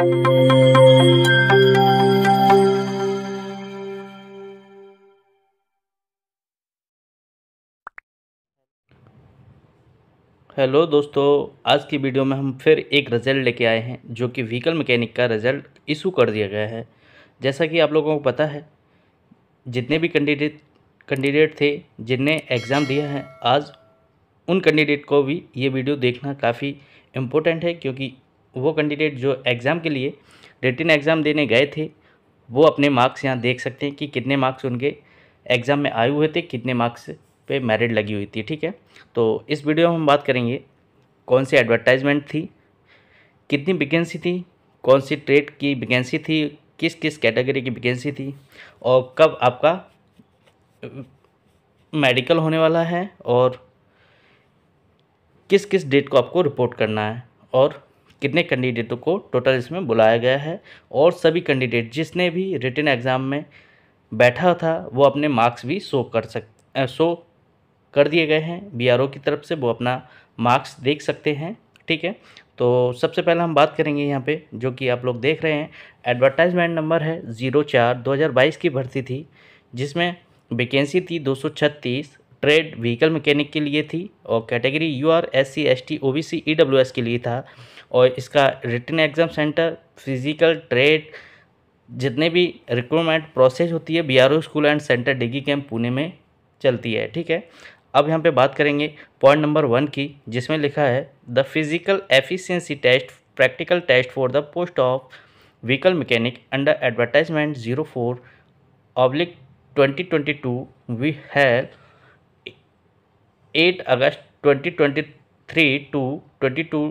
hello दोस्तों आज की वीडियो में हम फिर एक रिज़ल्ट लेके आए हैं जो कि व्हीकल मैकेनिक का रिज़ल्ट इशू कर दिया गया है जैसा कि आप लोगों को पता है जितने भी कैंडिडेट कैंडिडेट थे जिनने एग्ज़ाम दिया है आज उन कैंडिडेट को भी ये वीडियो देखना काफ़ी इम्पोर्टेंट है क्योंकि वो कैंडिडेट जो एग्ज़ाम के लिए रिटर्न एग्ज़ाम देने गए थे वो अपने मार्क्स यहाँ देख सकते हैं कि कितने मार्क्स उनके एग्ज़ाम में आए हुए थे कितने मार्क्स पे मेरिट लगी हुई थी ठीक है तो इस वीडियो में हम बात करेंगे कौन सी एडवर्टाइजमेंट थी कितनी वैकेंसी थी कौन सी ट्रेड की वैकेंसी थी किस किस कैटेगरी की वैकेंसी थी और कब आपका मेडिकल होने वाला है और किस किस डेट को आपको रिपोर्ट करना है और कितने कैंडिडेटों को टोटल इसमें बुलाया गया है और सभी कैंडिडेट जिसने भी रिटर्न एग्ज़ाम में बैठा था वो अपने मार्क्स भी शो कर सक शो कर दिए गए हैं बीआरओ की तरफ से वो अपना मार्क्स देख सकते हैं ठीक है तो सबसे पहले हम बात करेंगे यहाँ पे जो कि आप लोग देख रहे हैं एडवर्टाइजमेंट नंबर है ज़ीरो चार दो हज़ार बाईस की भर्ती थी जिसमें वेकेंसी थी दो सौ छत्तीस ट्रेड व्हीकल मैकेनिक के लिए थी और category U R S C S T O B C E W S के लिए था और इसका return exam centre physical trade जितने भी रिक्रूटमेंट प्रोसेस होती है B R O school and centre degree camp Pune में चलती है ठीक है अब यहाँ पे बात करेंगे पॉइंट नंबर वन की जिसमें लिखा है the physical efficiency test practical test for the post of vehicle mechanic under advertisement zero four oblique twenty twenty two we have 8 अगस्त 2023 टू 22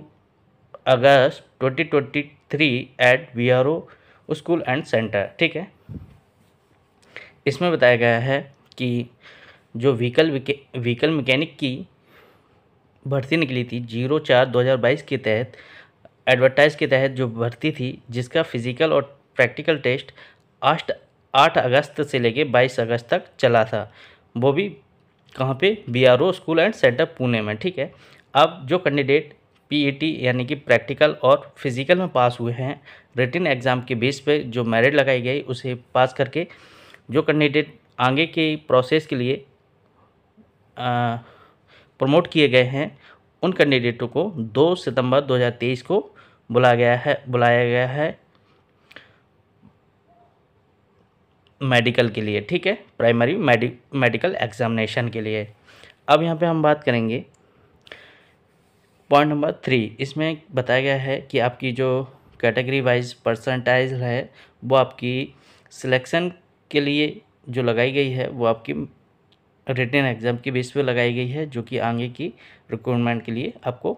अगस्त 2023 at B R O school and centre ठीक है इसमें बताया गया है कि जो व्हीकल व्हीकल मैकेनिक की भर्ती निकली थी जीरो चार दो हज़ार बाईस के तहत एडवर्टाइज के तहत जो भर्ती थी जिसका फिजिकल और प्रैक्टिकल टेस्ट आठ आठ अगस्त से लेके बाईस अगस्त तक चला था वो भी कहाँ पे B R O school and centre Pune में ठीक है अब जो कैंडिडेट पीईटी e यानी कि प्रैक्टिकल और फिजिकल में पास हुए हैं रिटर्न एग्ज़ाम के बेस पे जो मेरिट लगाई गई उसे पास करके जो कैंडिडेट आगे के प्रोसेस के लिए प्रमोट किए गए हैं उन कैंडिडेटों को 2 सितंबर 2023 को बुलाया गया है बुलाया गया है मेडिकल के लिए ठीक है प्राइमरी मेडि मेडिकल एग्जामिनेशन के लिए अब यहाँ पे हम बात करेंगे पॉइंट नंबर थ्री इसमें बताया गया है कि आपकी जो कैटेगरी वाइज परसेंटाइज है वो आपकी सिलेक्शन के लिए जो लगाई गई है वो आपकी रिटर्न एग्ज़ाम की बेस पे लगाई गई है जो कि आगे की रिक्रूटमेंट के लिए आपको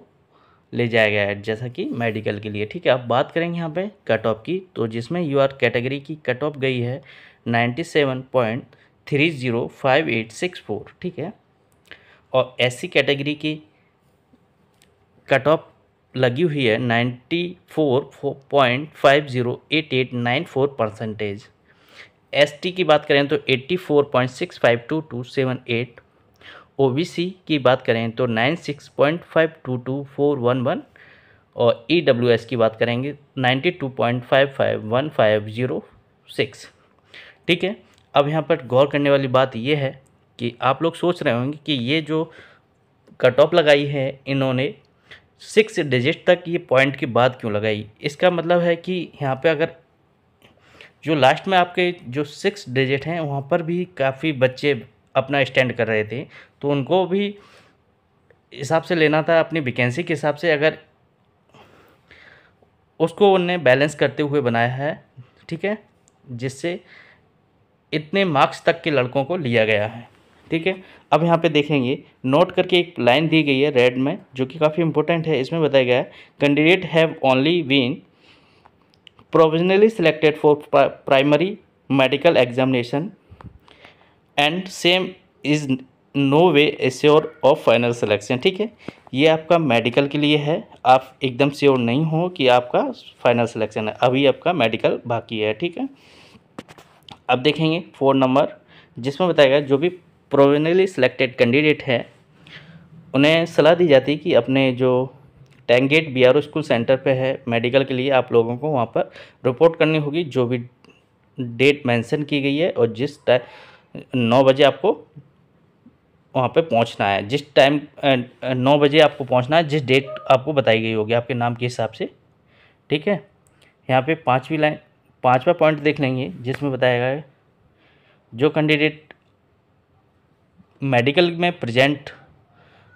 ले जाया गया है जैसा कि मेडिकल के लिए ठीक है अब बात करेंगे यहाँ पे कट ऑफ की तो जिसमें यू आर कैटेगरी की कट ऑफ गई है ninety seven point three zero five eight six four ठीक है और ऐसी कैटेगरी की कट ऑफ लगी हुई है ninety four point five zero eight eight nine four percentage S T की बात करें तो eighty four point six five two two seven eight O B C की बात करें तो nine six point five two two four one one और E W S की बात करेंगे ninety two point five five one five zero six ठीक है अब यहाँ पर गौर करने वाली बात यह है कि आप लोग सोच रहे होंगे कि ये जो कट ऑफ लगाई है इन्होंने सिक्स डिजिट तक ये पॉइंट की बात क्यों लगाई इसका मतलब है कि यहाँ पे अगर जो लास्ट में आपके जो सिक्स डिजिट हैं वहाँ पर भी काफ़ी बच्चे अपना स्टैंड कर रहे थे तो उनको भी हिसाब से लेना था अपनी वैकेंसी के हिसाब से अगर उसको उनने बैलेंस करते हुए बनाया है ठीक है जिससे इतने मार्क्स तक के लड़कों को लिया गया है ठीक है अब यहाँ पे देखेंगे नोट करके एक लाइन दी गई है रेड में जो कि काफ़ी इंपॉर्टेंट है इसमें बताया गया है candidate have only been provisionally selected for primary medical examination and same is no way sure of final selection ठीक है ये आपका मेडिकल के लिए है आप एकदम श्योर नहीं हो कि आपका फाइनल सिलेक्शन है अभी आपका मेडिकल बाकी है ठीक है अब देखेंगे फोर नंबर जिसमें बताया गया जो भी प्रोविनली सिलेक्टेड कैंडिडेट है उन्हें सलाह दी जाती है कि अपने जो टैंगेट बी आर स्कूल सेंटर पे है मेडिकल के लिए आप लोगों को वहाँ पर रिपोर्ट करनी होगी जो भी डेट मेंशन की गई है और जिस टाइम नौ बजे आपको वहाँ पे पहुँचना है जिस टाइम नौ बजे आपको पहुँचना है जिस डेट आपको बताई गई होगी आपके नाम के हिसाब से ठीक है यहाँ पे पाँचवीं लाइन पांचवा पॉइंट देख लेंगे जिसमें बताया गया है जो कैंडिडेट मेडिकल में प्रेजेंट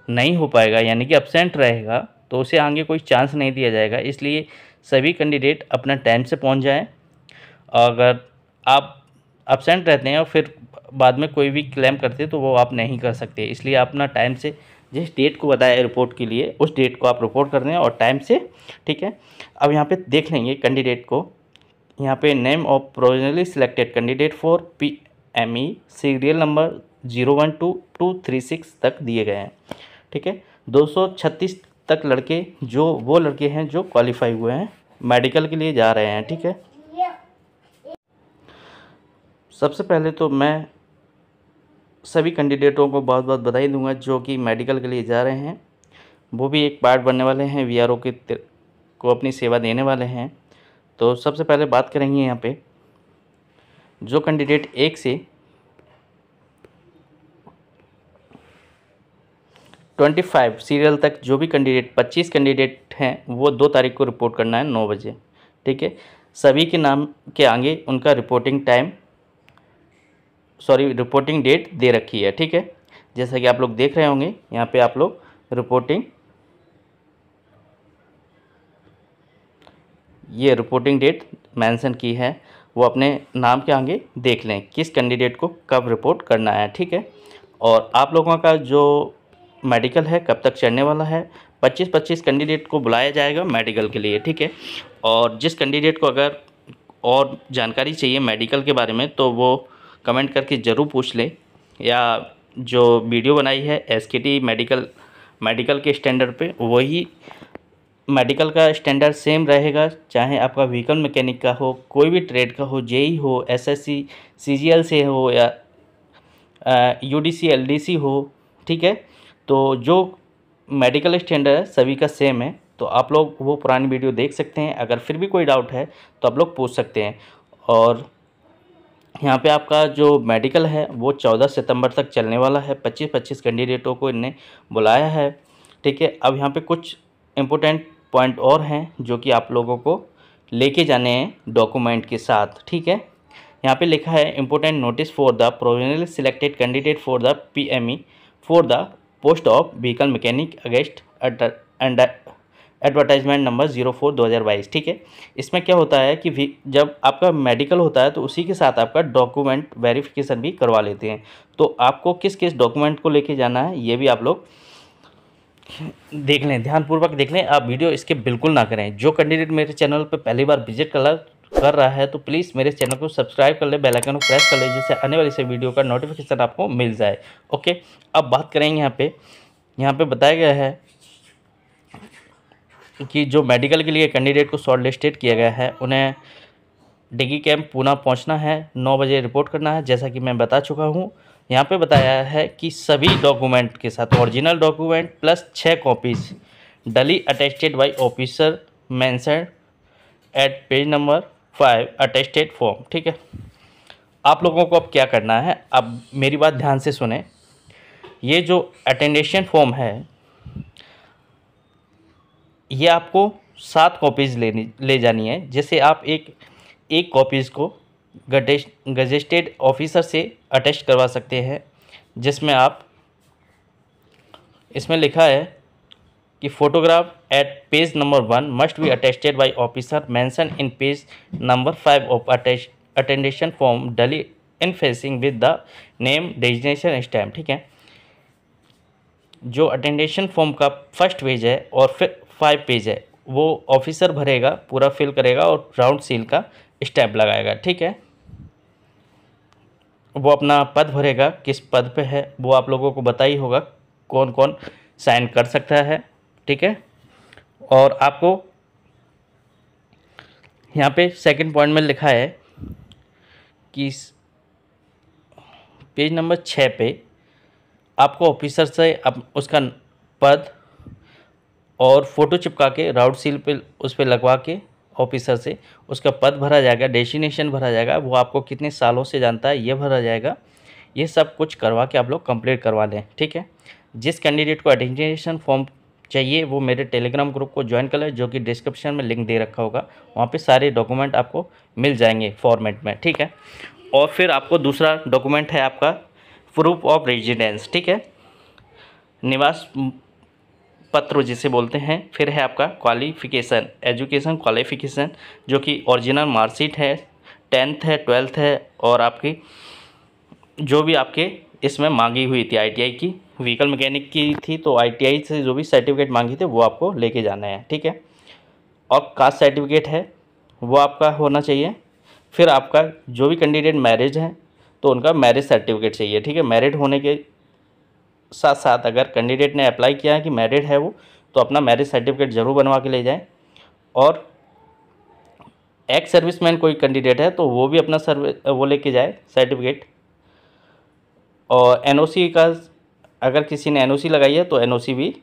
नहीं हो पाएगा यानी कि अपसेंट रहेगा तो उसे आगे कोई चांस नहीं दिया जाएगा इसलिए सभी कैंडिडेट अपना टाइम से पहुंच जाएं अगर आप अपसेंट रहते हैं और फिर बाद में कोई भी क्लेम करते हैं तो वो आप नहीं कर सकते इसलिए अपना टाइम से जिस डेट को बताया रिपोर्ट के लिए उस डेट को आप रिपोर्ट कर दें और टाइम से ठीक है अब यहाँ पे देख लेंगे कैंडिडेट को यहाँ पे name of provisionally selected candidate for P M E serial number zero one two two three six तक दिए गए हैं ठीक है दो सौ छत्तीस तक लड़के जो वो लड़के हैं जो क्वालिफाई हुए हैं मेडिकल के लिए जा रहे हैं ठीक है सबसे पहले तो मैं सभी कैंडिडेटों को बहुत बहुत बधाई दूंगा जो कि मेडिकल के लिए जा रहे हैं वो भी एक पार्ट बनने वाले हैं वी ओ के को अपनी सेवा देने वाले हैं तो सबसे पहले बात करेंगे यहाँ पे जो कैंडिडेट एक से ट्वेंटी फाइव सीरियल तक जो भी कैंडिडेट पच्चीस कैंडिडेट हैं वो दो तारीख को रिपोर्ट करना है नौ बजे ठीक है सभी के नाम के आगे उनका reporting time sorry reporting date दे रखी है ठीक है जैसा कि आप लोग देख रहे होंगे यहाँ पे आप लोग रिपोर्टिंग ये रिपोर्टिंग डेट मेंशन की है वो अपने नाम के आगे देख लें किस कैंडिडेट को कब रिपोर्ट करना है ठीक है और आप लोगों का जो मेडिकल है कब तक चढ़ने वाला है 25-25 कैंडिडेट को बुलाया जाएगा मेडिकल के लिए ठीक है और जिस कैंडिडेट को अगर और जानकारी चाहिए मेडिकल के बारे में तो वो कमेंट करके ज़रूर पूछ लें या जो वीडियो बनाई है एस मेडिकल मेडिकल के स्टैंडर्ड पे वही मेडिकल का स्टैंडर्ड सेम रहेगा चाहे आपका व्हीकल मैकेनिक का हो कोई भी ट्रेड का हो जे हो एसएससी सीजीएल से हो या यूडीसी एलडीसी हो ठीक है तो जो मेडिकल स्टैंडर्ड है सभी का सेम है तो आप लोग वो पुरानी वीडियो देख सकते हैं अगर फिर भी कोई डाउट है तो आप लोग पूछ सकते हैं और यहाँ पे आपका जो मेडिकल है वो चौदह सितंबर तक चलने वाला है पच्चीस पच्चीस कैंडिडेटों को इन्हें बुलाया है ठीक है अब यहाँ पे कुछ इम्पोर्टेंट पॉइंट और हैं जो कि आप लोगों को लेके जाने हैं डॉक्यूमेंट के साथ ठीक है यहाँ पे लिखा है important notice for the provisional selected candidate for the PME for the post of vehicle mechanic against advertisement number zero four दो हज़ार बाईस ठीक है इसमें क्या होता है कि जब आपका मेडिकल होता है तो उसी के साथ आपका डॉक्यूमेंट वेरिफिकेशन भी करवा लेते हैं तो आपको किस किस डॉक्यूमेंट को लेके जाना है ये भी आप लोग देख लें ध्यानपूर्वक देख लें आप वीडियो इसके बिल्कुल ना करें जो कैंडिडेट मेरे चैनल पर पहली बार विजिट कर कर रहा है तो प्लीज़ मेरे चैनल को सब्सक्राइब कर ले बेल आइकन को प्रेस कर ले जिससे आने वाली से वीडियो का नोटिफिकेशन आपको मिल जाए ओके अब बात करेंगे यहाँ पे यहाँ पे बताया गया है कि जो मेडिकल के लिए कैंडिडेट को शॉर्ट लिस्टेड किया गया है उन्हें डिग्री कैंप पूना पहुँचना है नौ बजे रिपोर्ट करना है जैसा कि मैं बता चुका हूँ यहाँ पे बताया है कि सभी डॉक्यूमेंट के साथ ओरिजिनल डॉक्यूमेंट प्लस छः copies duly attested by officer mention at page number five attested form ठीक है आप लोगों को अब क्या करना है अब मेरी बात ध्यान से सुने ये जो अटेंडेशन फॉर्म है ये आपको सात कॉपीज़ लेनी ले जानी है जैसे आप एक एक कॉपीज़ को गजेस्टेड ऑफिसर से अटेस्ट करवा सकते हैं जिसमें आप इसमें लिखा है कि photograph at page number one must be attested by officer mention in page number five of attestation form duly in facing with the name designation stamp ठीक है जो अटेंडेशन फॉर्म का फर्स्ट पेज है और फिर फाइव पेज है वो officer भरेगा पूरा फिल करेगा और राउंड सील का स्टैम्प लगाएगा ठीक है वो अपना पद भरेगा किस पद पे है वो आप लोगों को बता ही होगा कौन कौन साइन कर सकता है ठीक है और आपको यहाँ पे सेकंड पॉइंट में लिखा है कि पेज नंबर छः पे आपको ऑफिसर से अप उसका पद और फ़ोटो चिपका के राउड सील पे उस पर लगवा के ऑफिसर से उसका पद भरा जाएगा डेस्टिनेशन भरा जाएगा वो आपको कितने सालों से जानता है ये भरा जाएगा ये सब कुछ करवा के आप लोग कंप्लीट करवा लें ठीक है जिस कैंडिडेट को आइडेंटिफिकेशन फॉर्म चाहिए वो मेरे टेलीग्राम ग्रुप को ज्वाइन कर लें जो कि डिस्क्रिप्शन में लिंक दे रखा होगा वहाँ पर सारे डॉक्यूमेंट आपको मिल जाएंगे फॉर्मेट में ठीक है और फिर आपको दूसरा डॉक्यूमेंट है आपका प्रूफ ऑफ रेजिडेंस ठीक है निवास पत्र जिसे बोलते हैं फिर है आपका क्वालिफिकेशन एजुकेशन क्वालिफिकेशन जो कि ओरिजिनल मार्कशीट है टेंथ है ट्वेल्थ है और आपकी जो भी आपके इसमें मांगी हुई थी आईटीआई की व्हीकल मैकेनिक की थी तो आईटीआई से जो भी सर्टिफिकेट मांगी थी वो आपको लेके जाना है ठीक है और कास्ट सर्टिफिकेट है वो आपका होना चाहिए फिर आपका जो भी कैंडिडेट मैरिज है तो उनका मैरिज सर्टिफिकेट चाहिए ठीक है मैरिड होने के साथ साथ अगर कैंडिडेट ने अप्लाई किया है कि मैरिड है वो तो अपना मैरिज सर्टिफिकेट ज़रूर बनवा के ले जाएं और एक्स सर्विसमैन कोई कैंडिडेट है तो वो भी अपना सर्विस वो लेके जाए सर्टिफिकेट और एनओसी का अगर किसी ने एनओसी लगाई है तो एनओसी भी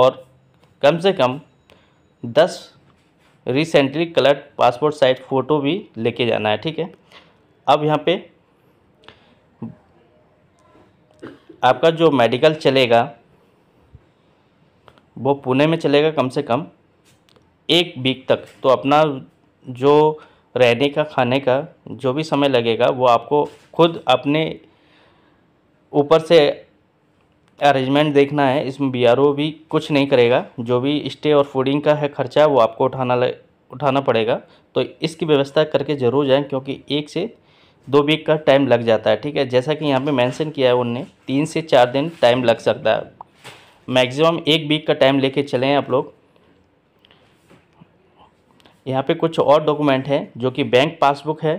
और कम से कम दस recently coloured passport size photo भी लेके जाना है ठीक है अब यहाँ पे आपका जो मेडिकल चलेगा वो पुणे में चलेगा कम से कम एक वीक तक तो अपना जो रहने का खाने का जो भी समय लगेगा वो आपको खुद अपने ऊपर से अरेंजमेंट देखना है इसमें बी भी कुछ नहीं करेगा जो भी स्टे और फूडिंग का है खर्चा वो आपको उठाना उठाना पड़ेगा तो इसकी व्यवस्था करके ज़रूर जाएं क्योंकि एक से दो वीक का टाइम लग जाता है ठीक है जैसा कि यहाँ पे मेंशन किया है उनने तीन से चार दिन टाइम लग सकता है मैक्सिमम एक वीक का टाइम लेके चलें आप लोग यहाँ पे कुछ और डॉक्यूमेंट हैं जो कि बैंक पासबुक है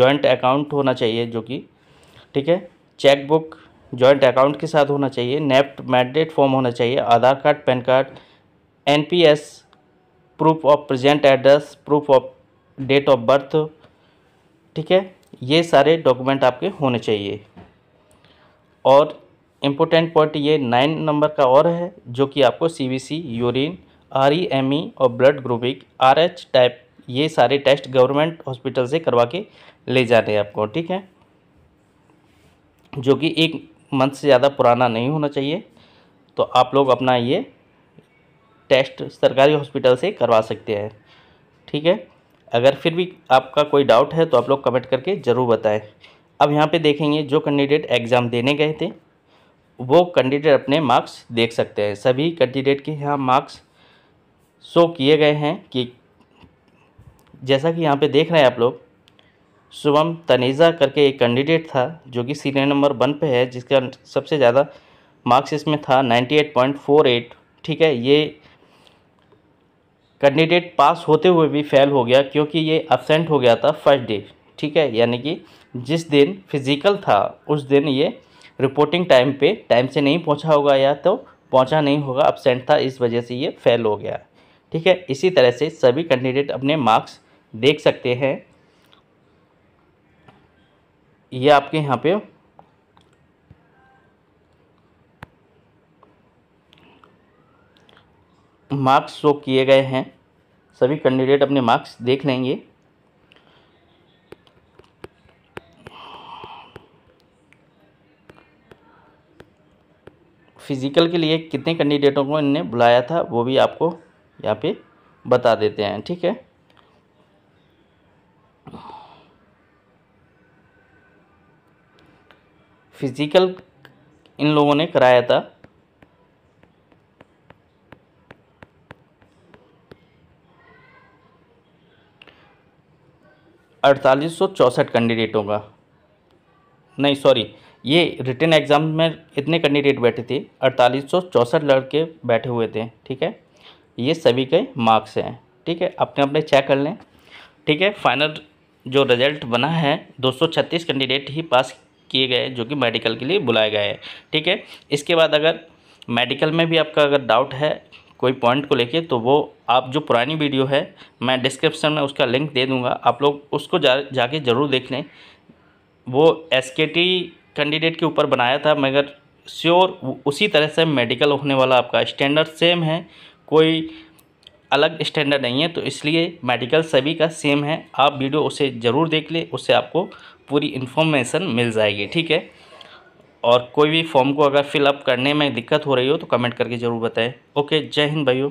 जॉइंट अकाउंट होना चाहिए जो कि ठीक है चेकबुक जॉइंट अकाउंट के साथ होना चाहिए नेफ्ट मैंडेट फॉर्म होना चाहिए Aadhaar card PAN card an proof of present address proof of date of birth ठीक है ये सारे डॉक्यूमेंट आपके होने चाहिए और इम्पोर्टेंट पॉइंट ये नाइन नंबर का और है जो कि आपको CBC urine R E M E और blood grouping R H type ये सारे टेस्ट गवर्नमेंट हॉस्पिटल से करवा के ले जाने हैं आपको ठीक है जो कि एक मंथ से ज़्यादा पुराना नहीं होना चाहिए तो आप लोग अपना ये टेस्ट सरकारी हॉस्पिटल से करवा सकते हैं ठीक है अगर फिर भी आपका कोई डाउट है तो आप लोग कमेंट करके ज़रूर बताएं अब यहाँ पे देखेंगे जो कैंडिडेट एग्ज़ाम देने गए थे वो कैंडिडेट अपने मार्क्स देख सकते हैं सभी कैंडिडेट के यहाँ मार्क्स शो किए गए हैं कि जैसा कि यहाँ पे देख रहे हैं आप लोग शुभम तनेज़ा करके एक कैंडिडेट था जो कि सीनियर नंबर वन पे है जिसका सबसे ज़्यादा मार्क्स इसमें था नाइन्टी ठीक है ये कैंडिडेट पास होते हुए भी फेल हो गया क्योंकि ये एबसेंट हो गया था फर्स्ट डे ठीक है यानी कि जिस दिन फिज़िकल था उस दिन ये रिपोर्टिंग टाइम पे टाइम से नहीं पहुंचा होगा या तो पहुंचा नहीं होगा एबसेंट था इस वजह से ये फेल हो गया ठीक है इसी तरह से सभी कैंडिडेट अपने मार्क्स देख सकते हैं ये आपके यहाँ पे मार्क्स शो किए गए हैं सभी कैंडिडेट अपने मार्क्स देख लेंगे फिज़िकल के लिए कितने कैंडिडेटों को इनने बुलाया था वो भी आपको यहाँ पे बता देते हैं ठीक है फिज़िकल इन लोगों ने कराया था अड़तालीस कैंडिडेटों का नहीं सॉरी ये रिटर्न एग्ज़ाम में इतने कैंडिडेट बैठे थे अड़तालीस लड़के बैठे हुए थे ठीक है ये सभी के मार्क्स हैं ठीक है अपने अपने चेक कर लें ठीक है फाइनल जो रिजल्ट बना है 236 कैंडिडेट ही पास किए गए जो कि मेडिकल के लिए बुलाए गए हैं ठीक है इसके बाद अगर मेडिकल में भी आपका अगर डाउट है कोई पॉइंट को लेके तो वो आप जो पुरानी वीडियो है मैं डिस्क्रिप्शन में उसका लिंक दे दूंगा आप लोग उसको जा जाके ज़रूर देख लें वो एस कैंडिडेट के ऊपर बनाया था मगर श्योर उसी तरह से मेडिकल होने वाला आपका स्टैंडर्ड सेम है कोई अलग स्टैंडर्ड नहीं है तो इसलिए मेडिकल सभी का सेम है आप वीडियो उसे ज़रूर देख लें उससे आपको पूरी इन्फॉर्मेशन मिल जाएगी ठीक है और कोई भी फॉर्म को अगर फिलअप करने में दिक्कत हो रही हो तो कमेंट करके ज़रूर बताएं ओके जय हिंद भाइयों